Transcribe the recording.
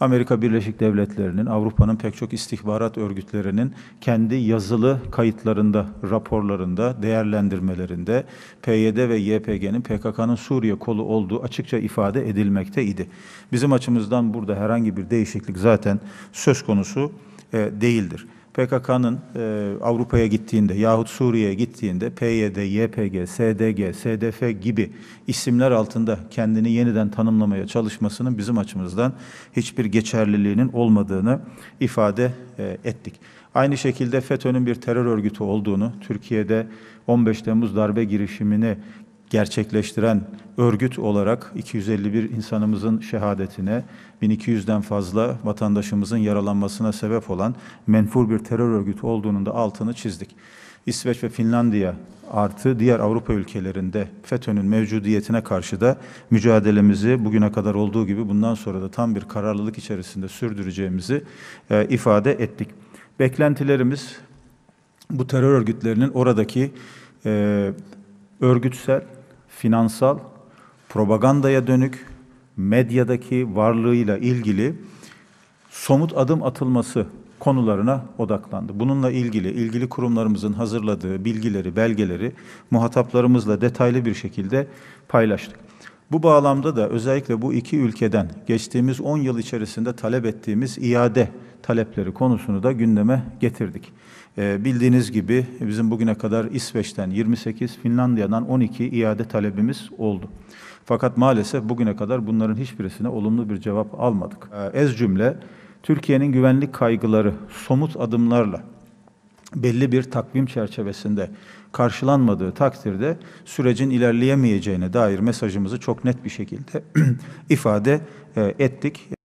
Amerika Birleşik Devletleri'nin, Avrupa'nın pek çok istihbarat örgütlerinin kendi yazılı kayıtlarında, raporlarında, değerlendirmelerinde PYD ve YPG'nin PKK'nın Suriye kolu olduğu açıkça ifade edilmekteydi. Bizim açımızdan burada herhangi bir değişiklik zaten söz konusu e, değildir. PKK'nın e, Avrupa'ya gittiğinde yahut Suriye'ye gittiğinde PYD, YPG, SDG, SDF gibi isimler altında kendini yeniden tanımlamaya çalışmasının bizim açımızdan hiçbir geçerliliğinin olmadığını ifade e, ettik. Aynı şekilde FETÖ'nün bir terör örgütü olduğunu, Türkiye'de 15 Temmuz darbe girişimini gerçekleştiren örgüt olarak 251 insanımızın şehadetine, 1200'den fazla vatandaşımızın yaralanmasına sebep olan menfur bir terör örgütü olduğunun da altını çizdik. İsveç ve Finlandiya artı diğer Avrupa ülkelerinde FETÖ'nün mevcudiyetine karşı da mücadelemizi bugüne kadar olduğu gibi bundan sonra da tam bir kararlılık içerisinde sürdüreceğimizi e, ifade ettik. Beklentilerimiz bu terör örgütlerinin oradaki e, örgütsel finansal, propagandaya dönük, medyadaki varlığıyla ilgili somut adım atılması konularına odaklandı. Bununla ilgili ilgili kurumlarımızın hazırladığı bilgileri, belgeleri muhataplarımızla detaylı bir şekilde paylaştık. Bu bağlamda da özellikle bu iki ülkeden geçtiğimiz 10 yıl içerisinde talep ettiğimiz iade talepleri konusunu da gündeme getirdik. Ee, bildiğiniz gibi bizim bugüne kadar İsveç'ten 28, Finlandiya'dan 12 iade talebimiz oldu. Fakat maalesef bugüne kadar bunların hiçbirisine olumlu bir cevap almadık. Ee, ez cümle Türkiye'nin güvenlik kaygıları somut adımlarla belli bir takvim çerçevesinde karşılanmadığı takdirde sürecin ilerleyemeyeceğine dair mesajımızı çok net bir şekilde ifade e, ettik.